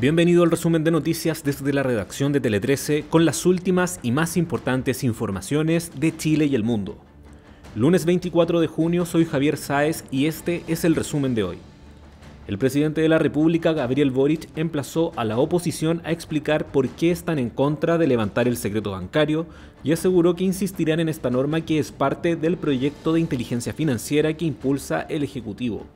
Bienvenido al resumen de noticias desde la redacción de Tele13 con las últimas y más importantes informaciones de Chile y el mundo. Lunes 24 de junio soy Javier Sáez y este es el resumen de hoy. El presidente de la República, Gabriel Boric, emplazó a la oposición a explicar por qué están en contra de levantar el secreto bancario y aseguró que insistirán en esta norma que es parte del proyecto de inteligencia financiera que impulsa el Ejecutivo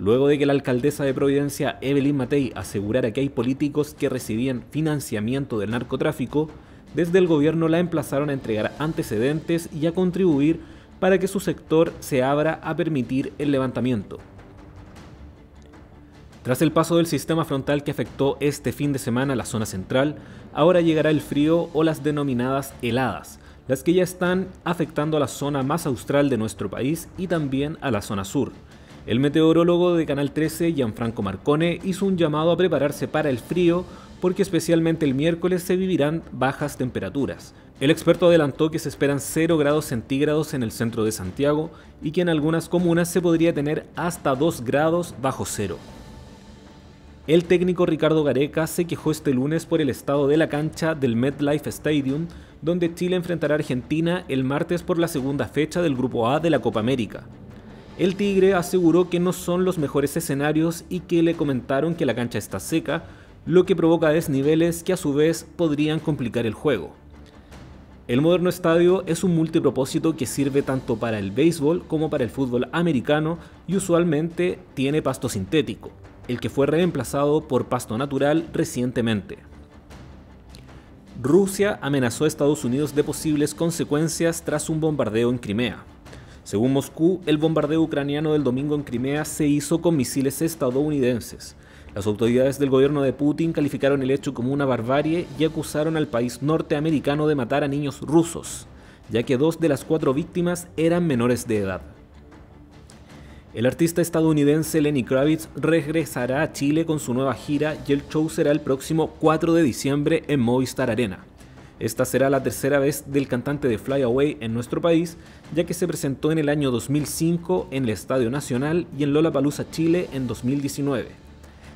luego de que la alcaldesa de Providencia, Evelyn Matei, asegurara que hay políticos que recibían financiamiento del narcotráfico, desde el gobierno la emplazaron a entregar antecedentes y a contribuir para que su sector se abra a permitir el levantamiento. Tras el paso del sistema frontal que afectó este fin de semana la zona central, ahora llegará el frío o las denominadas heladas, las que ya están afectando a la zona más austral de nuestro país y también a la zona sur. El meteorólogo de Canal 13, Gianfranco Marcone, hizo un llamado a prepararse para el frío porque especialmente el miércoles se vivirán bajas temperaturas. El experto adelantó que se esperan 0 grados centígrados en el centro de Santiago y que en algunas comunas se podría tener hasta 2 grados bajo cero. El técnico Ricardo Gareca se quejó este lunes por el estado de la cancha del MetLife Stadium, donde Chile enfrentará a Argentina el martes por la segunda fecha del Grupo A de la Copa América. El Tigre aseguró que no son los mejores escenarios y que le comentaron que la cancha está seca, lo que provoca desniveles que a su vez podrían complicar el juego. El moderno estadio es un multipropósito que sirve tanto para el béisbol como para el fútbol americano y usualmente tiene pasto sintético, el que fue reemplazado por pasto natural recientemente. Rusia amenazó a Estados Unidos de posibles consecuencias tras un bombardeo en Crimea. Según Moscú, el bombardeo ucraniano del domingo en Crimea se hizo con misiles estadounidenses. Las autoridades del gobierno de Putin calificaron el hecho como una barbarie y acusaron al país norteamericano de matar a niños rusos, ya que dos de las cuatro víctimas eran menores de edad. El artista estadounidense Lenny Kravitz regresará a Chile con su nueva gira y el show será el próximo 4 de diciembre en Movistar Arena. Esta será la tercera vez del cantante de Fly Away en nuestro país, ya que se presentó en el año 2005 en el Estadio Nacional y en Lollapalooza Chile en 2019.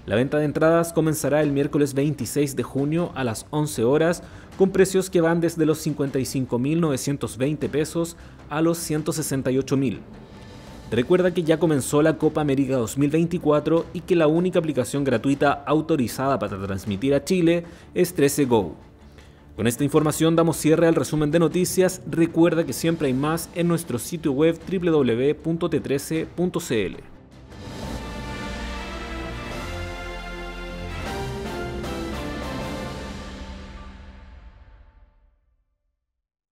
La venta de entradas comenzará el miércoles 26 de junio a las 11 horas, con precios que van desde los 55.920 pesos a los 168.000. Recuerda que ya comenzó la Copa América 2024 y que la única aplicación gratuita autorizada para transmitir a Chile es 13Go. Con esta información damos cierre al resumen de noticias. Recuerda que siempre hay más en nuestro sitio web www.t13.cl.